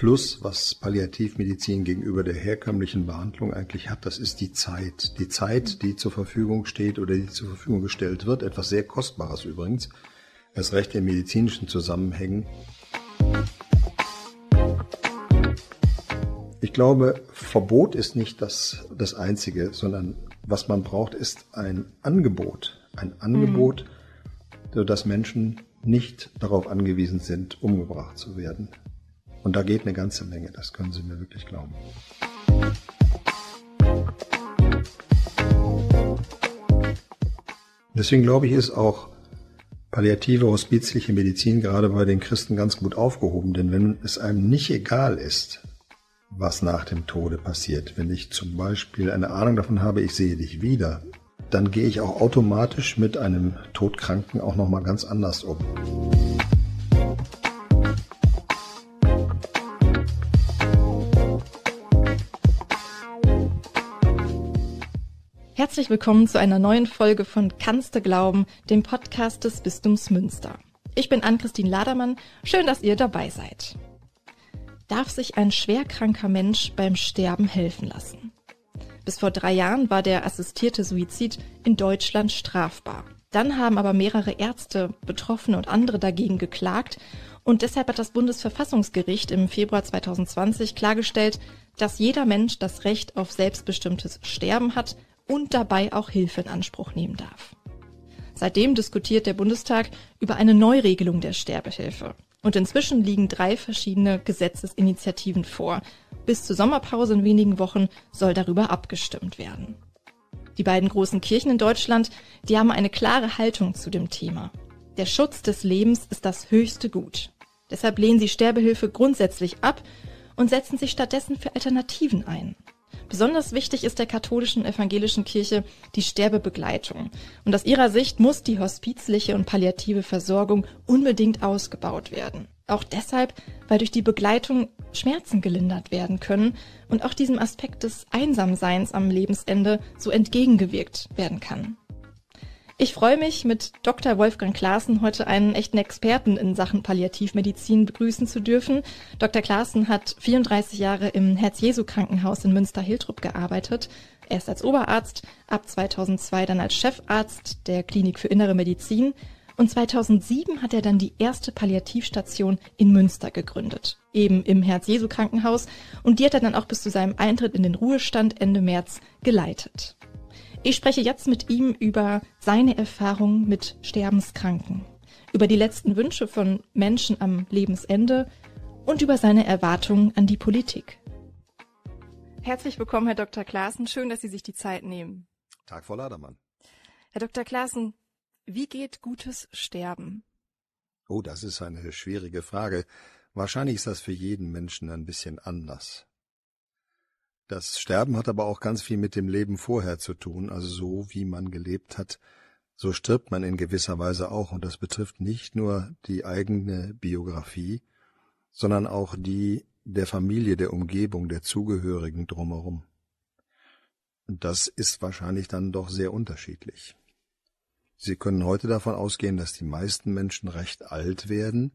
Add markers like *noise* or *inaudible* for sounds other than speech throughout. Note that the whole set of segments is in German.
Plus, was Palliativmedizin gegenüber der herkömmlichen Behandlung eigentlich hat, das ist die Zeit. Die Zeit, die zur Verfügung steht oder die zur Verfügung gestellt wird, etwas sehr Kostbares übrigens, erst recht in medizinischen Zusammenhängen. Ich glaube, Verbot ist nicht das, das Einzige, sondern was man braucht, ist ein Angebot. Ein mhm. Angebot, mhm. sodass Menschen nicht darauf angewiesen sind, umgebracht zu werden. Und da geht eine ganze Menge, das können Sie mir wirklich glauben. Deswegen glaube ich, ist auch palliative, hospizliche Medizin gerade bei den Christen ganz gut aufgehoben. Denn wenn es einem nicht egal ist, was nach dem Tode passiert, wenn ich zum Beispiel eine Ahnung davon habe, ich sehe dich wieder, dann gehe ich auch automatisch mit einem Todkranken auch nochmal ganz anders um. Herzlich willkommen zu einer neuen Folge von Kannste Glauben, dem Podcast des Bistums Münster. Ich bin Ann-Christine Ladermann. Schön, dass ihr dabei seid. Darf sich ein schwerkranker Mensch beim Sterben helfen lassen? Bis vor drei Jahren war der assistierte Suizid in Deutschland strafbar. Dann haben aber mehrere Ärzte, Betroffene und andere dagegen geklagt und deshalb hat das Bundesverfassungsgericht im Februar 2020 klargestellt, dass jeder Mensch das Recht auf selbstbestimmtes Sterben hat und dabei auch Hilfe in Anspruch nehmen darf. Seitdem diskutiert der Bundestag über eine Neuregelung der Sterbehilfe. Und inzwischen liegen drei verschiedene Gesetzesinitiativen vor. Bis zur Sommerpause in wenigen Wochen soll darüber abgestimmt werden. Die beiden großen Kirchen in Deutschland, die haben eine klare Haltung zu dem Thema. Der Schutz des Lebens ist das höchste Gut. Deshalb lehnen sie Sterbehilfe grundsätzlich ab und setzen sich stattdessen für Alternativen ein. Besonders wichtig ist der katholischen evangelischen Kirche die Sterbebegleitung. Und aus ihrer Sicht muss die hospizliche und palliative Versorgung unbedingt ausgebaut werden. Auch deshalb, weil durch die Begleitung Schmerzen gelindert werden können und auch diesem Aspekt des Einsamseins am Lebensende so entgegengewirkt werden kann. Ich freue mich, mit Dr. Wolfgang Klaassen heute einen echten Experten in Sachen Palliativmedizin begrüßen zu dürfen. Dr. Klaassen hat 34 Jahre im Herz-Jesu-Krankenhaus in Münster-Hiltrup gearbeitet. Erst als Oberarzt, ab 2002 dann als Chefarzt der Klinik für Innere Medizin. Und 2007 hat er dann die erste Palliativstation in Münster gegründet, eben im Herz-Jesu-Krankenhaus. Und die hat er dann auch bis zu seinem Eintritt in den Ruhestand Ende März geleitet. Ich spreche jetzt mit ihm über seine Erfahrungen mit Sterbenskranken, über die letzten Wünsche von Menschen am Lebensende und über seine Erwartungen an die Politik. Herzlich willkommen, Herr Dr. Klaassen. Schön, dass Sie sich die Zeit nehmen. Tag, Frau Ladermann. Herr Dr. Klaassen, wie geht gutes Sterben? Oh, das ist eine schwierige Frage. Wahrscheinlich ist das für jeden Menschen ein bisschen anders. Das Sterben hat aber auch ganz viel mit dem Leben vorher zu tun, also so wie man gelebt hat, so stirbt man in gewisser Weise auch, und das betrifft nicht nur die eigene Biografie, sondern auch die der Familie, der Umgebung, der Zugehörigen drumherum. das ist wahrscheinlich dann doch sehr unterschiedlich. Sie können heute davon ausgehen, dass die meisten Menschen recht alt werden,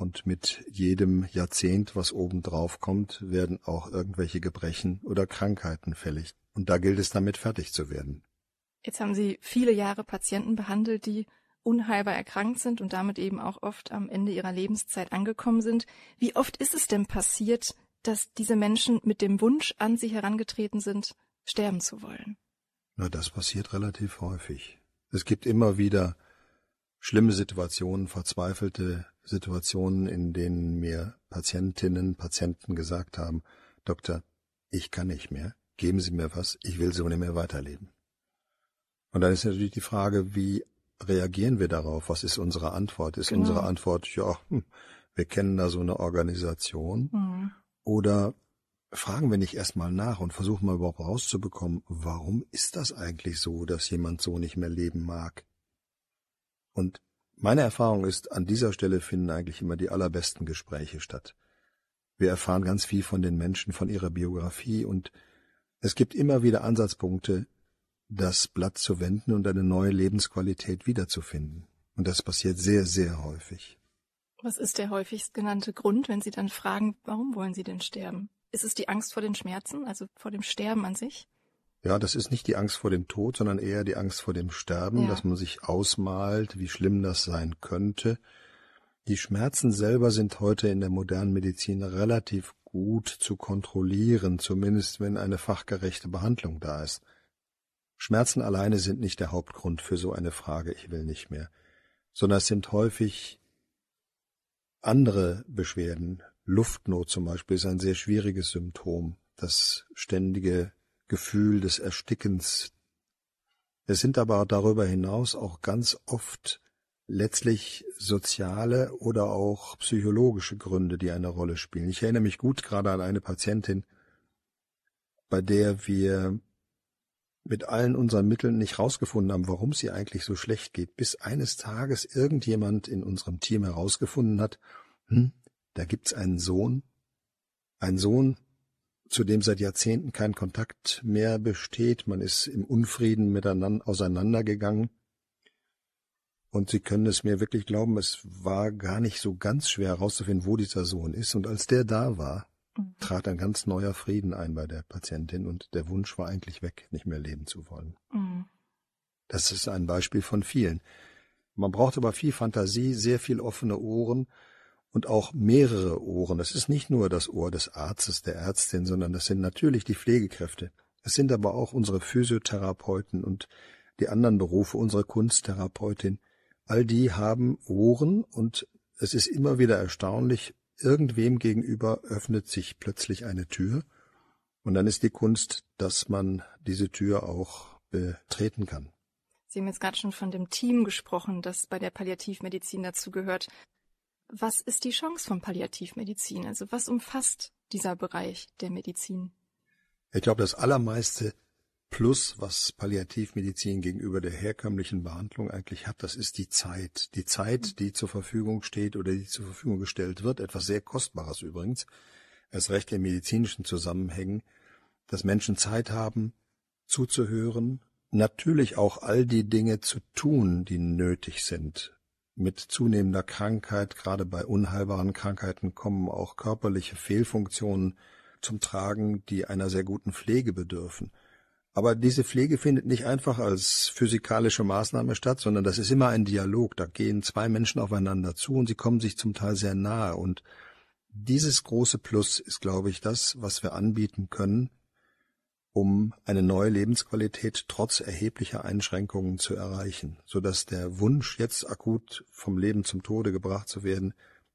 und mit jedem Jahrzehnt, was obendrauf kommt, werden auch irgendwelche Gebrechen oder Krankheiten fällig. Und da gilt es damit fertig zu werden. Jetzt haben Sie viele Jahre Patienten behandelt, die unheilbar erkrankt sind und damit eben auch oft am Ende ihrer Lebenszeit angekommen sind. Wie oft ist es denn passiert, dass diese Menschen mit dem Wunsch an Sie herangetreten sind, sterben zu wollen? Na, das passiert relativ häufig. Es gibt immer wieder schlimme Situationen, verzweifelte Situationen, in denen mir Patientinnen, Patienten gesagt haben, Doktor, ich kann nicht mehr, geben Sie mir was, ich will so nicht mehr weiterleben. Und dann ist natürlich die Frage, wie reagieren wir darauf? Was ist unsere Antwort? Ist genau. unsere Antwort, ja, hm, wir kennen da so eine Organisation? Mhm. Oder fragen wir nicht erstmal nach und versuchen mal überhaupt rauszubekommen, warum ist das eigentlich so, dass jemand so nicht mehr leben mag? Und meine Erfahrung ist, an dieser Stelle finden eigentlich immer die allerbesten Gespräche statt. Wir erfahren ganz viel von den Menschen, von ihrer Biografie und es gibt immer wieder Ansatzpunkte, das Blatt zu wenden und eine neue Lebensqualität wiederzufinden. Und das passiert sehr, sehr häufig. Was ist der häufigst genannte Grund, wenn Sie dann fragen, warum wollen Sie denn sterben? Ist es die Angst vor den Schmerzen, also vor dem Sterben an sich? Ja, das ist nicht die Angst vor dem Tod, sondern eher die Angst vor dem Sterben, ja. dass man sich ausmalt, wie schlimm das sein könnte. Die Schmerzen selber sind heute in der modernen Medizin relativ gut zu kontrollieren, zumindest wenn eine fachgerechte Behandlung da ist. Schmerzen alleine sind nicht der Hauptgrund für so eine Frage, ich will nicht mehr, sondern es sind häufig andere Beschwerden. Luftnot zum Beispiel ist ein sehr schwieriges Symptom. Das ständige Gefühl des Erstickens. Es sind aber darüber hinaus auch ganz oft letztlich soziale oder auch psychologische Gründe, die eine Rolle spielen. Ich erinnere mich gut gerade an eine Patientin, bei der wir mit allen unseren Mitteln nicht rausgefunden haben, warum sie eigentlich so schlecht geht, bis eines Tages irgendjemand in unserem Team herausgefunden hat, hm, da gibt's einen Sohn, einen Sohn, zu dem seit Jahrzehnten kein Kontakt mehr besteht. Man ist im Unfrieden miteinander auseinandergegangen. Und Sie können es mir wirklich glauben, es war gar nicht so ganz schwer herauszufinden, wo dieser Sohn ist. Und als der da war, mhm. trat ein ganz neuer Frieden ein bei der Patientin und der Wunsch war eigentlich weg, nicht mehr leben zu wollen. Mhm. Das ist ein Beispiel von vielen. Man braucht aber viel Fantasie, sehr viel offene Ohren und auch mehrere Ohren. Das ist nicht nur das Ohr des Arztes, der Ärztin, sondern das sind natürlich die Pflegekräfte. Es sind aber auch unsere Physiotherapeuten und die anderen Berufe, unsere Kunsttherapeutin. All die haben Ohren und es ist immer wieder erstaunlich, irgendwem gegenüber öffnet sich plötzlich eine Tür und dann ist die Kunst, dass man diese Tür auch betreten kann. Sie haben jetzt gerade schon von dem Team gesprochen, das bei der Palliativmedizin dazu gehört was ist die Chance von Palliativmedizin? Also was umfasst dieser Bereich der Medizin? Ich glaube, das allermeiste Plus, was Palliativmedizin gegenüber der herkömmlichen Behandlung eigentlich hat, das ist die Zeit. Die Zeit, mhm. die zur Verfügung steht oder die zur Verfügung gestellt wird, etwas sehr Kostbares übrigens, erst recht in medizinischen Zusammenhängen, dass Menschen Zeit haben, zuzuhören, natürlich auch all die Dinge zu tun, die nötig sind, mit zunehmender Krankheit, gerade bei unheilbaren Krankheiten, kommen auch körperliche Fehlfunktionen zum Tragen, die einer sehr guten Pflege bedürfen. Aber diese Pflege findet nicht einfach als physikalische Maßnahme statt, sondern das ist immer ein Dialog. Da gehen zwei Menschen aufeinander zu und sie kommen sich zum Teil sehr nahe. Und dieses große Plus ist, glaube ich, das, was wir anbieten können, um eine neue Lebensqualität trotz erheblicher Einschränkungen zu erreichen, so dass der Wunsch, jetzt akut vom Leben zum Tode gebracht zu werden,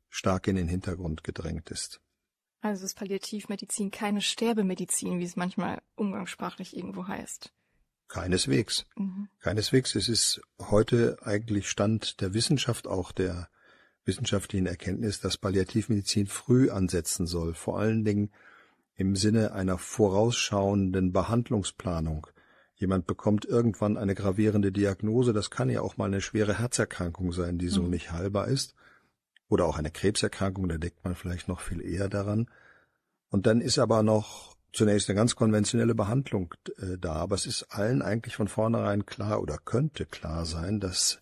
stark in den Hintergrund gedrängt ist. Also ist Palliativmedizin keine Sterbemedizin, wie es manchmal umgangssprachlich irgendwo heißt. Keineswegs. Mhm. Keineswegs. Es ist heute eigentlich Stand der Wissenschaft, auch der wissenschaftlichen Erkenntnis, dass Palliativmedizin früh ansetzen soll. Vor allen Dingen im Sinne einer vorausschauenden Behandlungsplanung. Jemand bekommt irgendwann eine gravierende Diagnose, das kann ja auch mal eine schwere Herzerkrankung sein, die so mhm. nicht heilbar ist, oder auch eine Krebserkrankung, da denkt man vielleicht noch viel eher daran. Und dann ist aber noch zunächst eine ganz konventionelle Behandlung äh, da, aber es ist allen eigentlich von vornherein klar oder könnte klar sein, dass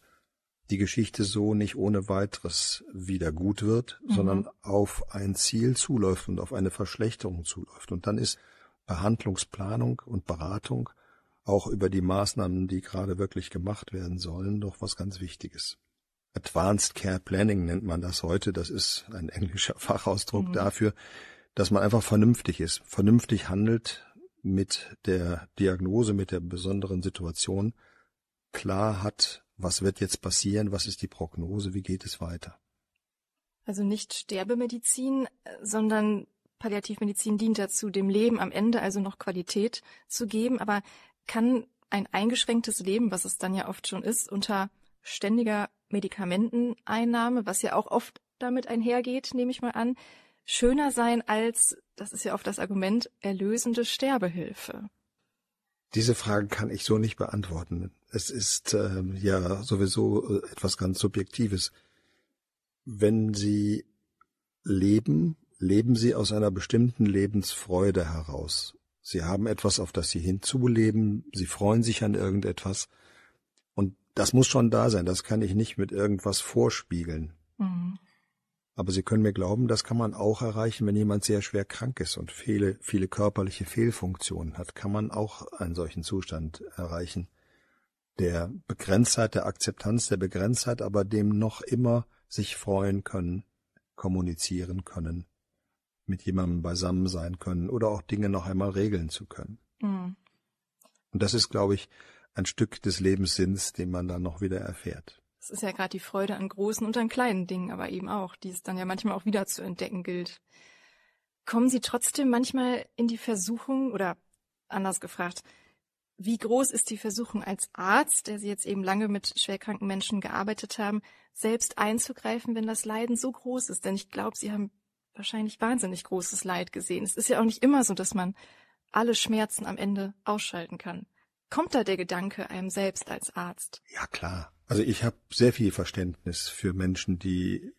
die Geschichte so nicht ohne weiteres wieder gut wird, mhm. sondern auf ein Ziel zuläuft und auf eine Verschlechterung zuläuft. Und dann ist Behandlungsplanung und Beratung auch über die Maßnahmen, die gerade wirklich gemacht werden sollen, doch was ganz Wichtiges. Advanced Care Planning nennt man das heute. Das ist ein englischer *laughs* Fachausdruck mhm. dafür, dass man einfach vernünftig ist, vernünftig handelt mit der Diagnose, mit der besonderen Situation, klar hat, was wird jetzt passieren, was ist die Prognose, wie geht es weiter. Also nicht Sterbemedizin, äh, sondern Palliativmedizin dient dazu, dem Leben am Ende also noch Qualität zu geben. Aber kann ein eingeschränktes Leben, was es dann ja oft schon ist, unter ständiger Medikamenteneinnahme, was ja auch oft damit einhergeht, nehme ich mal an, schöner sein als, das ist ja oft das Argument, erlösende Sterbehilfe? Diese Fragen kann ich so nicht beantworten es ist ähm, ja sowieso äh, etwas ganz Subjektives. Wenn Sie leben, leben Sie aus einer bestimmten Lebensfreude heraus. Sie haben etwas, auf das Sie hinzuleben, Sie freuen sich an irgendetwas. Und das muss schon da sein, das kann ich nicht mit irgendwas vorspiegeln. Mhm. Aber Sie können mir glauben, das kann man auch erreichen, wenn jemand sehr schwer krank ist und viele, viele körperliche Fehlfunktionen hat, kann man auch einen solchen Zustand erreichen der Begrenztheit, der Akzeptanz der Begrenztheit, aber dem noch immer sich freuen können, kommunizieren können, mit jemandem beisammen sein können oder auch Dinge noch einmal regeln zu können. Mhm. Und das ist, glaube ich, ein Stück des Lebenssinns, den man dann noch wieder erfährt. Es ist ja gerade die Freude an großen und an kleinen Dingen, aber eben auch, die es dann ja manchmal auch wieder zu entdecken gilt. Kommen Sie trotzdem manchmal in die Versuchung oder anders gefragt, wie groß ist die Versuchung als Arzt, der Sie jetzt eben lange mit schwerkranken Menschen gearbeitet haben, selbst einzugreifen, wenn das Leiden so groß ist? Denn ich glaube, Sie haben wahrscheinlich wahnsinnig großes Leid gesehen. Es ist ja auch nicht immer so, dass man alle Schmerzen am Ende ausschalten kann. Kommt da der Gedanke einem selbst als Arzt? Ja, klar. Also ich habe sehr viel Verständnis für Menschen, die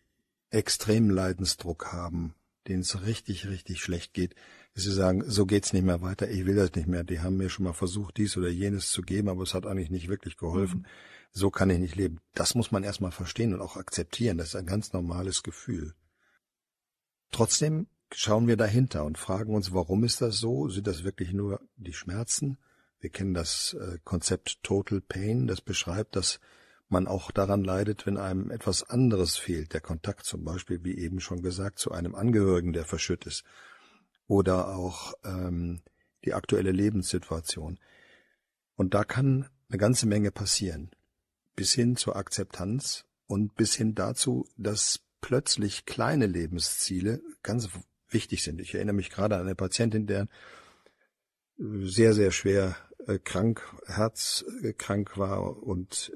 extremen Leidensdruck haben, denen es richtig, richtig schlecht geht dass sie sagen, so geht's nicht mehr weiter, ich will das nicht mehr. Die haben mir schon mal versucht, dies oder jenes zu geben, aber es hat eigentlich nicht wirklich geholfen. Mhm. So kann ich nicht leben. Das muss man erstmal verstehen und auch akzeptieren. Das ist ein ganz normales Gefühl. Trotzdem schauen wir dahinter und fragen uns, warum ist das so? Sind das wirklich nur die Schmerzen? Wir kennen das äh, Konzept Total Pain, das beschreibt, dass man auch daran leidet, wenn einem etwas anderes fehlt, der Kontakt zum Beispiel, wie eben schon gesagt, zu einem Angehörigen, der verschüttet ist, oder auch ähm, die aktuelle Lebenssituation. Und da kann eine ganze Menge passieren, bis hin zur Akzeptanz und bis hin dazu, dass plötzlich kleine Lebensziele ganz wichtig sind. Ich erinnere mich gerade an eine Patientin, der sehr, sehr schwer äh, krank, herzkrank war und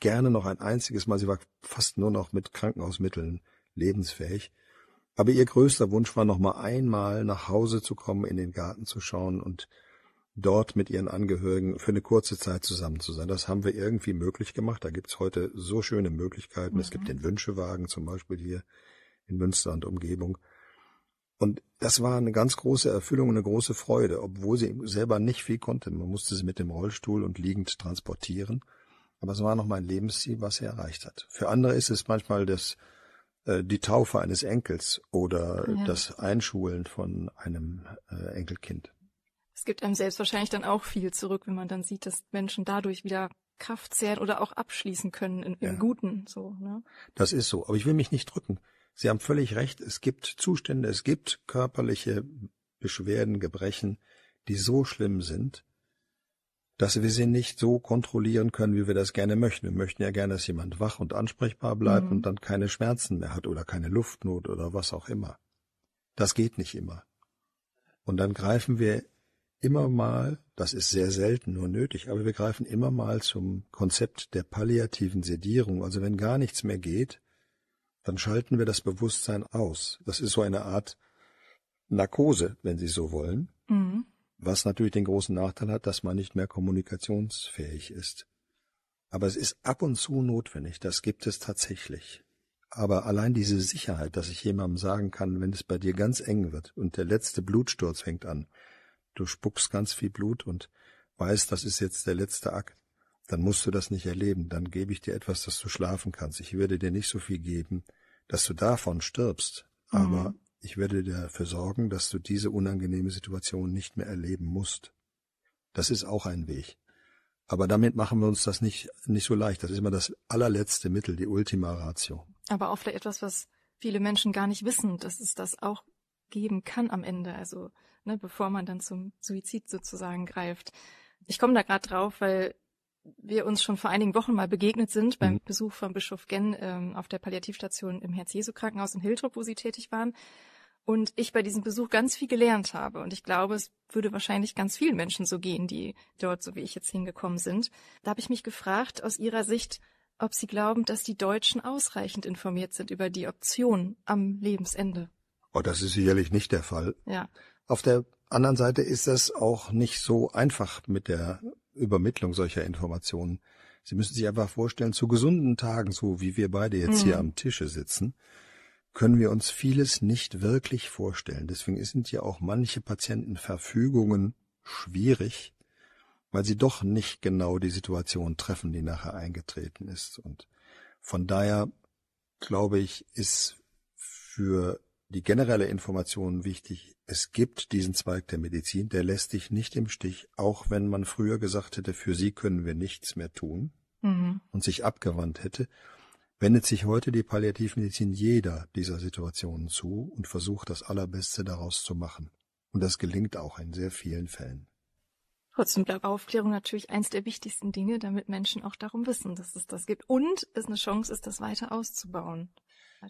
gerne noch ein einziges Mal, sie war fast nur noch mit Krankenhausmitteln lebensfähig aber ihr größter Wunsch war noch mal einmal nach Hause zu kommen, in den Garten zu schauen und dort mit ihren Angehörigen für eine kurze Zeit zusammen zu sein. Das haben wir irgendwie möglich gemacht. Da gibt's heute so schöne Möglichkeiten. Mhm. Es gibt mhm. den Wünschewagen zum Beispiel hier in Münster und Umgebung. Und das war eine ganz große Erfüllung, eine große Freude, obwohl sie selber nicht viel konnte. Man musste sie mit dem Rollstuhl und liegend transportieren. Aber es war noch mal ein Lebensziel, was sie erreicht hat. Für andere ist es manchmal das äh, die Taufe eines Enkels oder ja. das Einschulen von einem äh, Enkelkind. Es gibt einem selbst wahrscheinlich dann auch viel zurück, wenn man dann sieht, dass Menschen dadurch wieder Kraft zehren oder auch abschließen können in, im Guten. So, ne? Das ist so. Aber ich will mich nicht drücken. Sie haben völlig recht. Es gibt Zustände, es gibt körperliche Beschwerden, Gebrechen, die so schlimm sind, dass wir sie nicht so kontrollieren können, wie wir das gerne möchten. Wir möchten ja gerne, dass jemand wach und ansprechbar bleibt mhm. und dann keine Schmerzen mehr hat oder keine Luftnot oder was auch immer. Das geht nicht immer. Und dann greifen wir immer mal, das ist sehr selten nur nötig, aber wir greifen immer mal zum Konzept der palliativen Sedierung. Also wenn gar nichts mehr geht, dann schalten wir das Bewusstsein aus. Das ist so eine Art Narkose, wenn Sie so wollen. Mhm was natürlich den großen Nachteil hat, dass man nicht mehr kommunikationsfähig ist. Aber es ist ab und zu notwendig, das gibt es tatsächlich. Aber allein diese Sicherheit, dass ich jemandem sagen kann, wenn es bei dir ganz eng wird und der letzte Blutsturz fängt an, du spuckst ganz viel Blut und weißt, das ist jetzt der letzte Akt, dann musst du das nicht erleben, dann gebe ich dir etwas, dass du schlafen kannst. Ich würde dir nicht so viel geben, dass du davon stirbst, aber mhm. Ich werde dafür sorgen, dass du diese unangenehme Situation nicht mehr erleben musst. Das ist auch ein Weg. Aber damit machen wir uns das nicht, nicht so leicht. Das ist immer das allerletzte Mittel, die Ultima Ratio. Aber auch vielleicht etwas, was viele Menschen gar nicht wissen, dass es das auch geben kann am Ende. Also, ne, bevor man dann zum Suizid sozusagen greift. Ich komme da gerade drauf, weil wir uns schon vor einigen Wochen mal begegnet sind beim mhm. Besuch von Bischof Gen ähm, auf der Palliativstation im Herz-Jesu-Krankenhaus in Hiltrup, wo Sie tätig waren. Und ich bei diesem Besuch ganz viel gelernt habe. Und ich glaube, es würde wahrscheinlich ganz vielen Menschen so gehen, die dort, so wie ich jetzt hingekommen sind. Da habe ich mich gefragt, aus Ihrer Sicht, ob Sie glauben, dass die Deutschen ausreichend informiert sind über die Option am Lebensende. Oh, das ist sicherlich nicht der Fall. Ja. Auf der anderen Seite ist das auch nicht so einfach mit der Übermittlung solcher Informationen. Sie müssen sich einfach vorstellen, zu gesunden Tagen, so wie wir beide jetzt mhm. hier am Tische sitzen, können wir uns vieles nicht wirklich vorstellen. Deswegen sind ja auch manche Patientenverfügungen schwierig, weil sie doch nicht genau die Situation treffen, die nachher eingetreten ist. Und von daher glaube ich, ist für die generelle Information wichtig. Es gibt diesen Zweig der Medizin, der lässt dich nicht im Stich, auch wenn man früher gesagt hätte, für sie können wir nichts mehr tun mhm. und sich abgewandt hätte, wendet sich heute die Palliativmedizin jeder dieser Situationen zu und versucht das Allerbeste daraus zu machen. Und das gelingt auch in sehr vielen Fällen. Trotzdem bleibt Aufklärung natürlich eins der wichtigsten Dinge, damit Menschen auch darum wissen, dass es das gibt und es eine Chance ist, das weiter auszubauen.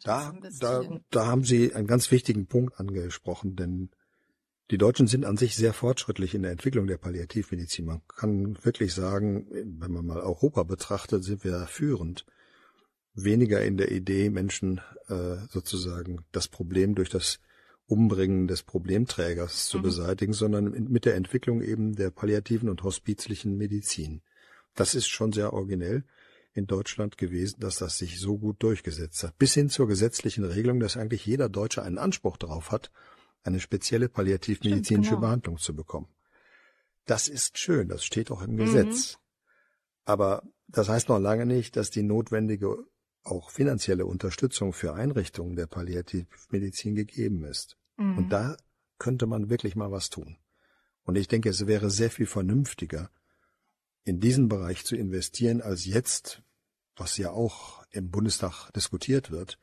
Da, da, da haben Sie einen ganz wichtigen Punkt angesprochen, denn die Deutschen sind an sich sehr fortschrittlich in der Entwicklung der Palliativmedizin. Man kann wirklich sagen, wenn man mal Europa betrachtet, sind wir führend. Weniger in der Idee, Menschen äh, sozusagen das Problem durch das Umbringen des Problemträgers zu mhm. beseitigen, sondern mit der Entwicklung eben der palliativen und hospizlichen Medizin. Das ist schon sehr originell in Deutschland gewesen, dass das sich so gut durchgesetzt hat. Bis hin zur gesetzlichen Regelung, dass eigentlich jeder Deutsche einen Anspruch darauf hat, eine spezielle palliativmedizinische genau. Behandlung zu bekommen. Das ist schön, das steht auch im mhm. Gesetz. Aber das heißt noch lange nicht, dass die notwendige auch finanzielle Unterstützung für Einrichtungen der Palliativmedizin gegeben ist. Mhm. Und da könnte man wirklich mal was tun. Und ich denke, es wäre sehr viel vernünftiger, in diesen Bereich zu investieren, als jetzt was ja auch im Bundestag diskutiert wird,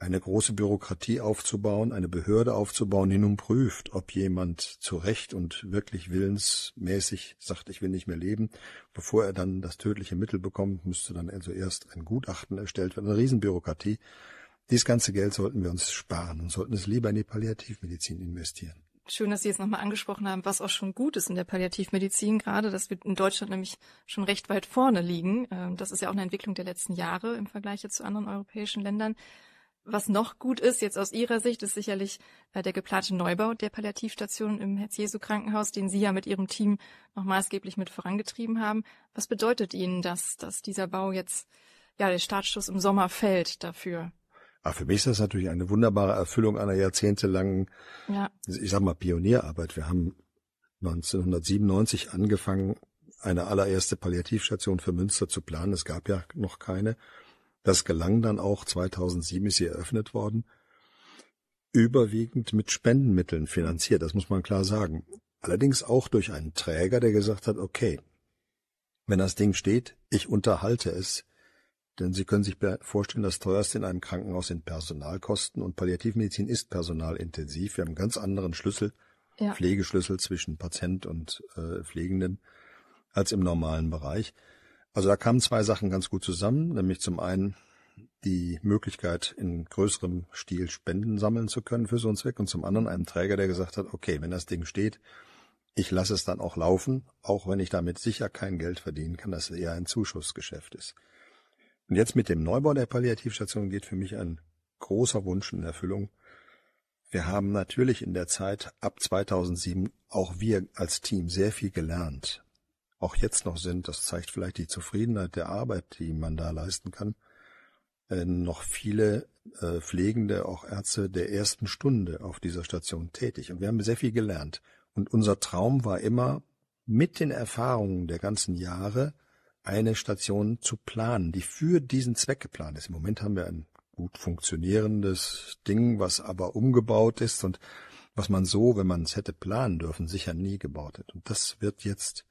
eine große Bürokratie aufzubauen, eine Behörde aufzubauen, die nun prüft, ob jemand zu Recht und wirklich willensmäßig sagt, ich will nicht mehr leben. Bevor er dann das tödliche Mittel bekommt, müsste dann also erst ein Gutachten erstellt werden, eine Riesenbürokratie. Dieses ganze Geld sollten wir uns sparen und sollten es lieber in die Palliativmedizin investieren schön, dass Sie jetzt nochmal angesprochen haben, was auch schon gut ist in der Palliativmedizin gerade, dass wir in Deutschland nämlich schon recht weit vorne liegen. Ähm, das ist ja auch eine Entwicklung der letzten Jahre im Vergleich jetzt zu anderen europäischen Ländern. Was noch gut ist, jetzt aus Ihrer Sicht, ist sicherlich äh, der geplante Neubau der Palliativstation im Herz-Jesu-Krankenhaus, den Sie ja mit Ihrem Team noch maßgeblich mit vorangetrieben haben. Was bedeutet Ihnen das, dass dieser Bau jetzt, ja, der Startschuss im Sommer fällt dafür? Aber ah, für mich ist das natürlich eine wunderbare Erfüllung einer jahrzehntelangen, ja. ich sag mal, Pionierarbeit. Wir haben 1997 angefangen, eine allererste Palliativstation für Münster zu planen. Es gab ja noch keine. Das gelang dann auch. 2007 ist sie eröffnet worden. Überwiegend mit Spendenmitteln finanziert. Das muss man klar sagen. Allerdings auch durch einen Träger, der gesagt hat, okay, wenn das Ding steht, ich unterhalte es, denn Sie können sich vorstellen, das teuerste in einem Krankenhaus sind Personalkosten und Palliativmedizin ist personalintensiv. Wir haben einen ganz anderen Schlüssel, ja. Pflegeschlüssel zwischen Patient und äh, Pflegenden als im normalen Bereich. Also da kamen zwei Sachen ganz gut zusammen, nämlich zum einen die Möglichkeit, in größerem Stil Spenden sammeln zu können für so einen Zweck und zum anderen einen Träger, der gesagt hat, okay, wenn das Ding steht, ich lasse es dann auch laufen, auch wenn ich damit sicher kein Geld verdienen kann, dass es eher ein Zuschussgeschäft ist. Und jetzt mit dem Neubau der Palliativstation geht für mich ein großer Wunsch in Erfüllung. Wir haben natürlich in der Zeit ab 2007 auch wir als Team sehr viel gelernt. Auch jetzt noch sind, das zeigt vielleicht die Zufriedenheit der Arbeit, die man da leisten kann, äh, noch viele äh, Pflegende, auch Ärzte der ersten Stunde auf dieser Station tätig. Und wir haben sehr viel gelernt. Und unser Traum war immer, mit den Erfahrungen der ganzen Jahre eine Station zu planen, die für diesen Zweck geplant ist. Im Moment haben wir ein gut funktionierendes Ding, was aber umgebaut ist und was man so, wenn man es hätte planen dürfen, sicher nie gebaut hätte. Und das wird jetzt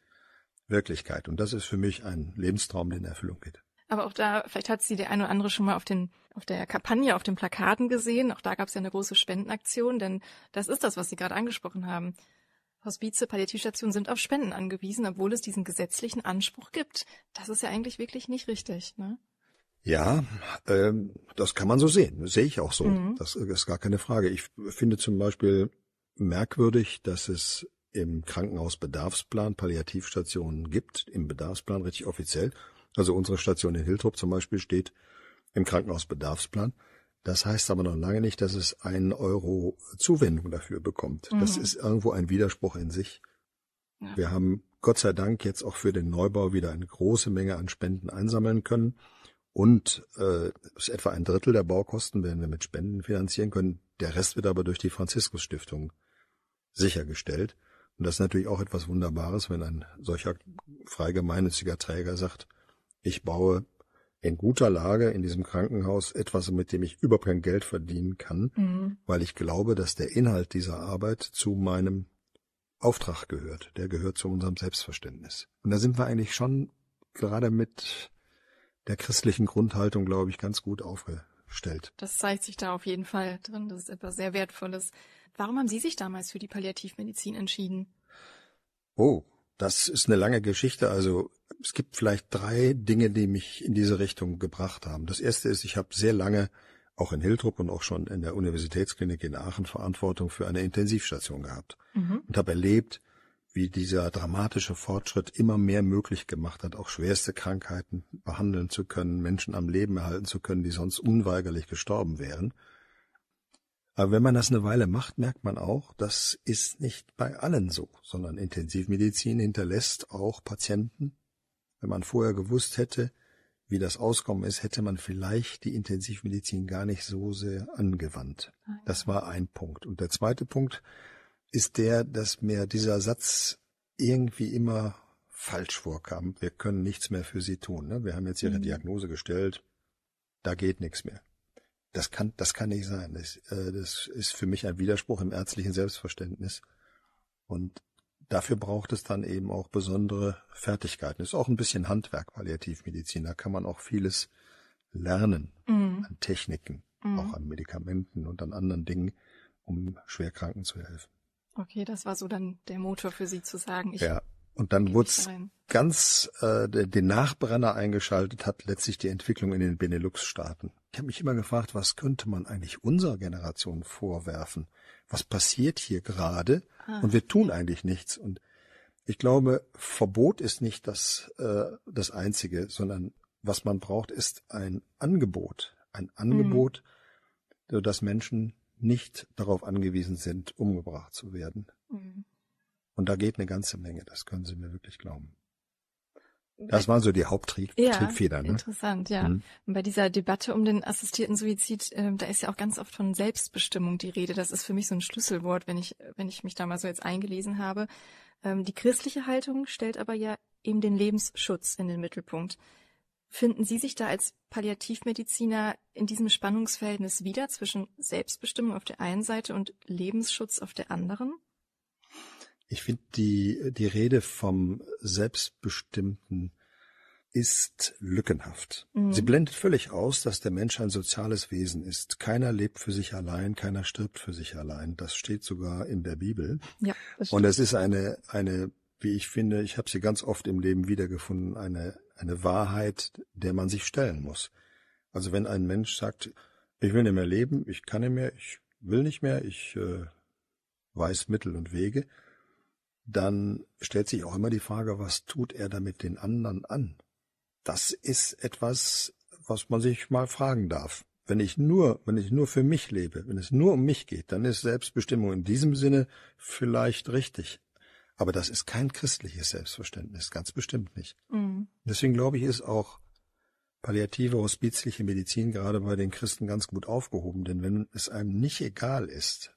Wirklichkeit. Und das ist für mich ein Lebenstraum, der in Erfüllung geht. Aber auch da, vielleicht hat sie der eine oder andere schon mal auf den, auf der Kampagne, auf den Plakaten gesehen. Auch da gab es ja eine große Spendenaktion, denn das ist das, was Sie gerade angesprochen haben. Hospize, Palliativstationen sind auf Spenden angewiesen, obwohl es diesen gesetzlichen Anspruch gibt. Das ist ja eigentlich wirklich nicht richtig, ne? Ja, ähm, das kann man so sehen. Das sehe ich auch so. Mhm. Das ist gar keine Frage. Ich finde zum Beispiel merkwürdig, dass es im Krankenhausbedarfsplan Palliativstationen gibt, im Bedarfsplan richtig offiziell. Also unsere Station in Hiltrup zum Beispiel steht im Krankenhausbedarfsplan. Bedarfsplan. Das heißt aber noch lange nicht, dass es einen Euro Zuwendung dafür bekommt. Mhm. Das ist irgendwo ein Widerspruch in sich. Ja. Wir haben Gott sei Dank jetzt auch für den Neubau wieder eine große Menge an Spenden einsammeln können. Und äh, ist etwa ein Drittel der Baukosten werden wir mit Spenden finanzieren können. Der Rest wird aber durch die Franziskus-Stiftung sichergestellt. Und das ist natürlich auch etwas Wunderbares, wenn ein solcher frei gemeinnütziger Träger sagt, ich baue in guter Lage in diesem Krankenhaus etwas, mit dem ich überhaupt kein Geld verdienen kann, mhm. weil ich glaube, dass der Inhalt dieser Arbeit zu meinem Auftrag gehört. Der gehört zu unserem Selbstverständnis. Und da sind wir eigentlich schon gerade mit der christlichen Grundhaltung, glaube ich, ganz gut aufgestellt. Das zeigt sich da auf jeden Fall drin. Das ist etwas sehr Wertvolles. Warum haben Sie sich damals für die Palliativmedizin entschieden? Oh, das ist eine lange Geschichte. Also es gibt vielleicht drei Dinge, die mich in diese Richtung gebracht haben. Das erste ist, ich habe sehr lange auch in Hiltrup und auch schon in der Universitätsklinik in Aachen Verantwortung für eine Intensivstation gehabt mhm. und habe erlebt, wie dieser dramatische Fortschritt immer mehr möglich gemacht hat, auch schwerste Krankheiten behandeln zu können, Menschen am Leben erhalten zu können, die sonst unweigerlich gestorben wären. Aber wenn man das eine Weile macht, merkt man auch, das ist nicht bei allen so, sondern Intensivmedizin hinterlässt auch Patienten wenn man vorher gewusst hätte, wie das Auskommen ist, hätte man vielleicht die Intensivmedizin gar nicht so sehr angewandt. Ah, das war ein Punkt. Und der zweite Punkt ist der, dass mir dieser Satz irgendwie immer falsch vorkam. Wir können nichts mehr für sie tun. Ne? Wir haben jetzt ihre mhm. Diagnose gestellt. Da geht nichts mehr. Das kann, das kann nicht sein. Das, äh, das ist für mich ein Widerspruch im ärztlichen Selbstverständnis. Und Dafür braucht es dann eben auch besondere Fertigkeiten. Ist auch ein bisschen Handwerk, Palliativmedizin. Da kann man auch vieles lernen mhm. an Techniken, mhm. auch an Medikamenten und an anderen Dingen, um Schwerkranken zu helfen. Okay, das war so dann der Motor für Sie zu sagen, ich ja. Und dann wurde ganz äh, den Nachbrenner eingeschaltet hat, letztlich die Entwicklung in den Benelux-Staaten. Ich habe mich immer gefragt, was könnte man eigentlich unserer Generation vorwerfen? Was passiert hier gerade? Ah. Und wir tun eigentlich nichts. Und ich glaube, Verbot ist nicht das, äh, das Einzige, sondern was man braucht, ist ein Angebot. Ein mhm. Angebot, mhm. dass Menschen nicht darauf angewiesen sind, umgebracht zu werden. Mhm. Und da geht eine ganze Menge, das können Sie mir wirklich glauben. Das waren so die Haupttriebfedern. Ja, ne? Interessant, ja. Mhm. Und bei dieser Debatte um den assistierten Suizid, äh, da ist ja auch ganz oft von Selbstbestimmung die Rede. Das ist für mich so ein Schlüsselwort, wenn ich, wenn ich mich da mal so jetzt eingelesen habe. Ähm, die christliche Haltung stellt aber ja eben den Lebensschutz in den Mittelpunkt. Finden Sie sich da als Palliativmediziner in diesem Spannungsverhältnis wieder zwischen Selbstbestimmung auf der einen Seite und Lebensschutz auf der anderen? Ich finde die, die Rede vom Selbstbestimmten ist lückenhaft. Mhm. Sie blendet völlig aus, dass der Mensch ein soziales Wesen ist. Keiner lebt für sich allein, keiner stirbt für sich allein. Das steht sogar in der Bibel. Ja, das stimmt. Und es ist eine, eine, wie ich finde, ich habe sie ganz oft im Leben wiedergefunden, eine, eine Wahrheit, der man sich stellen muss. Also wenn ein Mensch sagt, ich will nicht mehr leben, ich kann nicht mehr, ich will nicht mehr, ich äh, weiß Mittel und Wege, dann stellt sich auch immer die Frage, was tut er damit den anderen an? Das ist etwas, was man sich mal fragen darf. Wenn ich nur, wenn ich nur für mich lebe, wenn es nur um mich geht, dann ist Selbstbestimmung in diesem Sinne vielleicht richtig. Aber das ist kein christliches Selbstverständnis, ganz bestimmt nicht. Mhm. Deswegen glaube ich, ist auch palliative, hospizliche Medizin gerade bei den Christen ganz gut aufgehoben, denn wenn es einem nicht egal ist,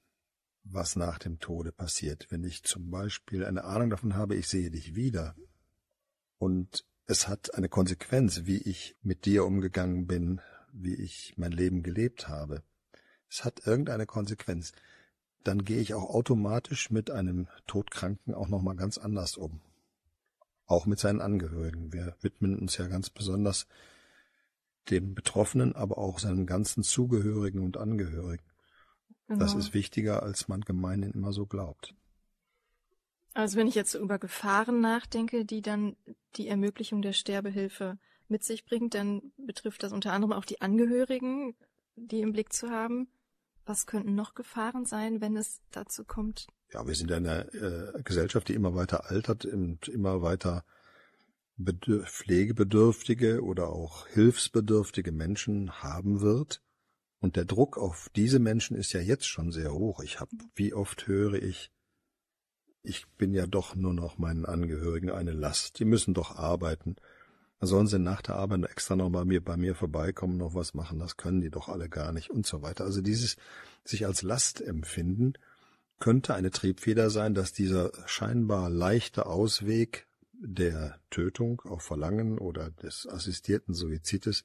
was nach dem Tode passiert. Wenn ich zum Beispiel eine Ahnung davon habe, ich sehe dich wieder und es hat eine Konsequenz, wie ich mit dir umgegangen bin, wie ich mein Leben gelebt habe. Es hat irgendeine Konsequenz. Dann gehe ich auch automatisch mit einem Todkranken auch nochmal ganz anders um. Auch mit seinen Angehörigen. Wir widmen uns ja ganz besonders dem Betroffenen, aber auch seinen ganzen Zugehörigen und Angehörigen. Das genau. ist wichtiger, als man gemeinhin immer so glaubt. Also wenn ich jetzt über Gefahren nachdenke, die dann die Ermöglichung der Sterbehilfe mit sich bringt, dann betrifft das unter anderem auch die Angehörigen, die im Blick zu haben. Was könnten noch Gefahren sein, wenn es dazu kommt? Ja, wir sind eine äh, Gesellschaft, die immer weiter altert und immer weiter Bedürf pflegebedürftige oder auch hilfsbedürftige Menschen haben wird. Und der Druck auf diese Menschen ist ja jetzt schon sehr hoch. Ich habe, wie oft höre ich, ich bin ja doch nur noch meinen Angehörigen eine Last. Die müssen doch arbeiten. sollen sie nach der Arbeit extra noch bei mir, bei mir vorbeikommen, noch was machen. Das können die doch alle gar nicht und so weiter. Also dieses sich als Last empfinden könnte eine Triebfeder sein, dass dieser scheinbar leichte Ausweg der Tötung auf Verlangen oder des assistierten Suizides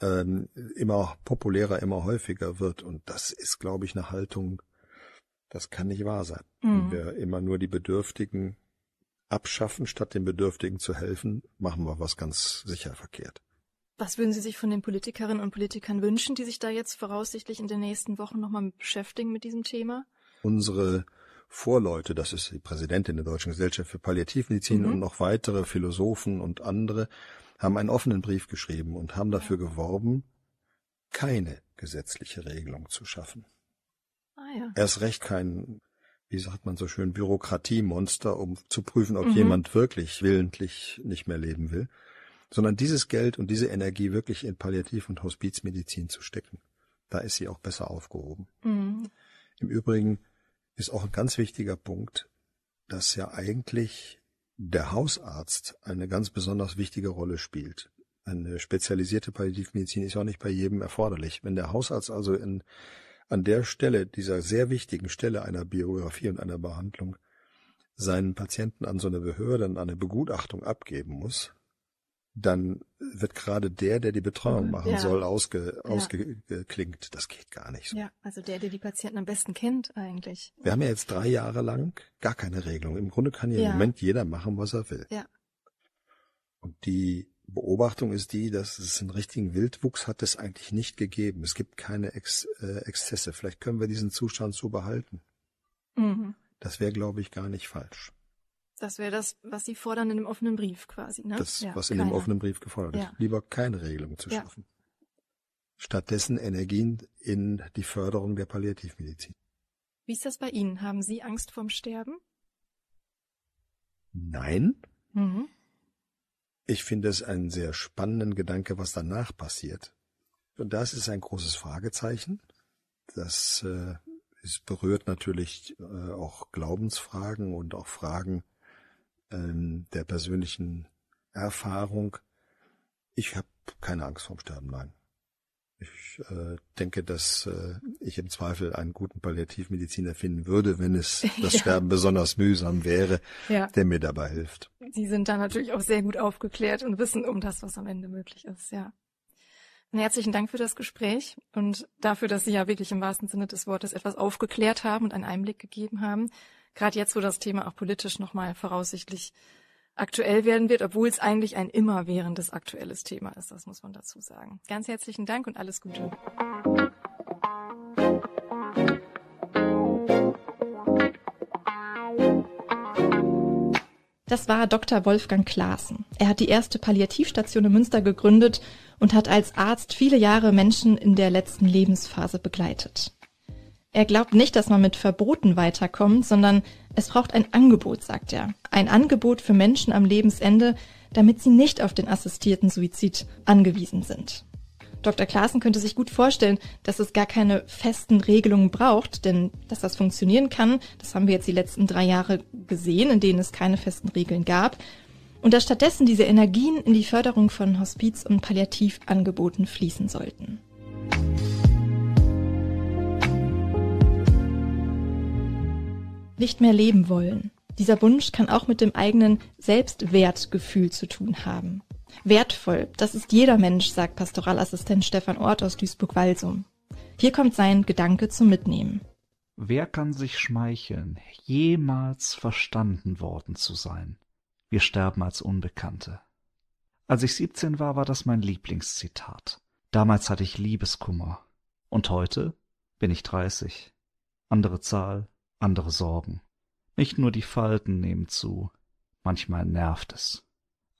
ähm, immer populärer, immer häufiger wird. Und das ist, glaube ich, eine Haltung, das kann nicht wahr sein. Mhm. Wenn wir immer nur die Bedürftigen abschaffen, statt den Bedürftigen zu helfen, machen wir was ganz sicher verkehrt. Was würden Sie sich von den Politikerinnen und Politikern wünschen, die sich da jetzt voraussichtlich in den nächsten Wochen nochmal beschäftigen mit diesem Thema? Unsere Vorleute, das ist die Präsidentin der Deutschen Gesellschaft für Palliativmedizin mhm. und noch weitere Philosophen und andere, haben einen offenen Brief geschrieben und haben dafür geworben, keine gesetzliche Regelung zu schaffen. Ah, ja. Erst recht kein, wie sagt man so schön, Bürokratiemonster, um zu prüfen, ob mhm. jemand wirklich willentlich nicht mehr leben will, sondern dieses Geld und diese Energie wirklich in Palliativ- und Hospizmedizin zu stecken. Da ist sie auch besser aufgehoben. Mhm. Im Übrigen ist auch ein ganz wichtiger Punkt, dass ja eigentlich der Hausarzt eine ganz besonders wichtige Rolle spielt. Eine spezialisierte Palliativmedizin ist ja auch nicht bei jedem erforderlich. Wenn der Hausarzt also in, an der Stelle, dieser sehr wichtigen Stelle einer Biografie und einer Behandlung, seinen Patienten an so eine Behörde, an eine Begutachtung abgeben muss, dann wird gerade der, der die Betreuung mhm. machen ja. soll, ausge, ausgeklinkt. Ja. Das geht gar nicht. So. Ja, also der, der die Patienten am besten kennt eigentlich. Wir haben ja jetzt drei Jahre lang gar keine Regelung. Im Grunde kann ja, ja. im Moment jeder machen, was er will. Ja. Und die Beobachtung ist die, dass es einen richtigen Wildwuchs hat es eigentlich nicht gegeben. Es gibt keine Ex äh, Exzesse. Vielleicht können wir diesen Zustand so behalten. Mhm. Das wäre, glaube ich, gar nicht falsch. Das wäre das, was Sie fordern in dem offenen Brief quasi. Ne? Das, ja, was in keine. dem offenen Brief gefordert ja. ist. Lieber keine Regelung zu schaffen. Stattdessen Energien in die Förderung der Palliativmedizin. Wie ist das bei Ihnen? Haben Sie Angst vorm Sterben? Nein. Mhm. Ich finde es einen sehr spannenden Gedanke, was danach passiert. Und das ist ein großes Fragezeichen. Das äh, es berührt natürlich äh, auch Glaubensfragen und auch Fragen, ähm, der persönlichen Erfahrung. Ich habe keine Angst vorm Sterben, nein. Ich äh, denke, dass äh, ich im Zweifel einen guten Palliativmediziner finden würde, wenn es *laughs* das ja. Sterben besonders mühsam wäre, ja. der mir dabei hilft. Sie sind da natürlich auch sehr gut aufgeklärt und wissen um das, was am Ende möglich ist, ja. Und herzlichen Dank für das Gespräch und dafür, dass Sie ja wirklich im wahrsten Sinne des Wortes etwas aufgeklärt haben und einen Einblick gegeben haben gerade jetzt, wo das Thema auch politisch nochmal voraussichtlich aktuell werden wird, obwohl es eigentlich ein immerwährendes aktuelles Thema ist, das muss man dazu sagen. Ganz herzlichen Dank und alles Gute. Das war Dr. Wolfgang Klaassen. Er hat die erste Palliativstation in Münster gegründet und hat als Arzt viele Jahre Menschen in der letzten Lebensphase begleitet. Er glaubt nicht, dass man mit Verboten weiterkommt, sondern es braucht ein Angebot, sagt er. Ein Angebot für Menschen am Lebensende, damit sie nicht auf den assistierten Suizid angewiesen sind. Dr. Klaassen könnte sich gut vorstellen, dass es gar keine festen Regelungen braucht, denn dass das funktionieren kann, das haben wir jetzt die letzten drei Jahre gesehen, in denen es keine festen Regeln gab. Und dass stattdessen diese Energien in die Förderung von Hospiz- und Palliativangeboten fließen sollten. nicht mehr leben wollen. Dieser Wunsch kann auch mit dem eigenen Selbstwertgefühl zu tun haben. Wertvoll, das ist jeder Mensch, sagt Pastoralassistent Stefan Ort aus Duisburg-Walsum. Hier kommt sein Gedanke zum Mitnehmen. Wer kann sich schmeicheln, jemals verstanden worden zu sein? Wir sterben als Unbekannte. Als ich 17 war, war das mein Lieblingszitat. Damals hatte ich Liebeskummer. Und heute bin ich 30. Andere Zahl, andere Sorgen. Nicht nur die Falten nehmen zu. Manchmal nervt es.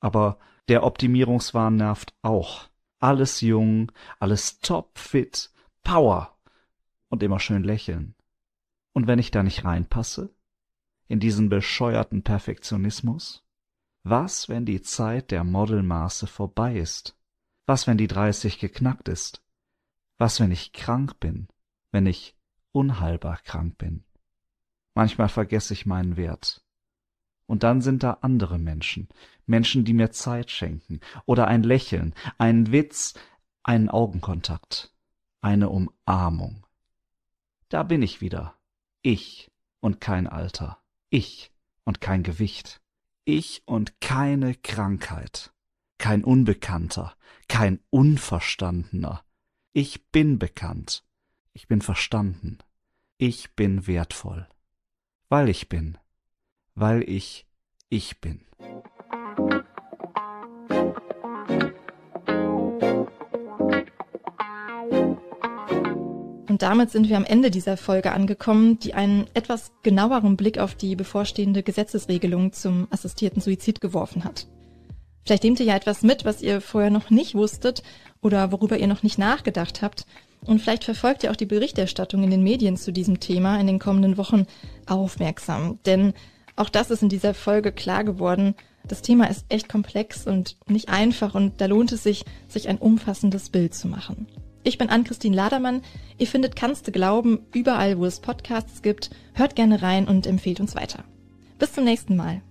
Aber der Optimierungswahn nervt auch. Alles jung, alles topfit, Power und immer schön lächeln. Und wenn ich da nicht reinpasse? In diesen bescheuerten Perfektionismus? Was, wenn die Zeit der Modelmaße vorbei ist? Was, wenn die 30 geknackt ist? Was, wenn ich krank bin? Wenn ich unheilbar krank bin? manchmal vergesse ich meinen Wert. Und dann sind da andere Menschen, Menschen, die mir Zeit schenken oder ein Lächeln, einen Witz, einen Augenkontakt, eine Umarmung. Da bin ich wieder, ich und kein Alter, ich und kein Gewicht, ich und keine Krankheit, kein Unbekannter, kein Unverstandener. Ich bin bekannt, ich bin verstanden, ich bin wertvoll weil ich bin, weil ich ich bin. Und damit sind wir am Ende dieser Folge angekommen, die einen etwas genaueren Blick auf die bevorstehende Gesetzesregelung zum assistierten Suizid geworfen hat. Vielleicht nehmt ihr ja etwas mit, was ihr vorher noch nicht wusstet oder worüber ihr noch nicht nachgedacht habt. Und vielleicht verfolgt ihr auch die Berichterstattung in den Medien zu diesem Thema in den kommenden Wochen aufmerksam. Denn auch das ist in dieser Folge klar geworden. Das Thema ist echt komplex und nicht einfach und da lohnt es sich, sich ein umfassendes Bild zu machen. Ich bin Ann-Christine Ladermann. Ihr findet Kannste Glauben überall, wo es Podcasts gibt. Hört gerne rein und empfehlt uns weiter. Bis zum nächsten Mal.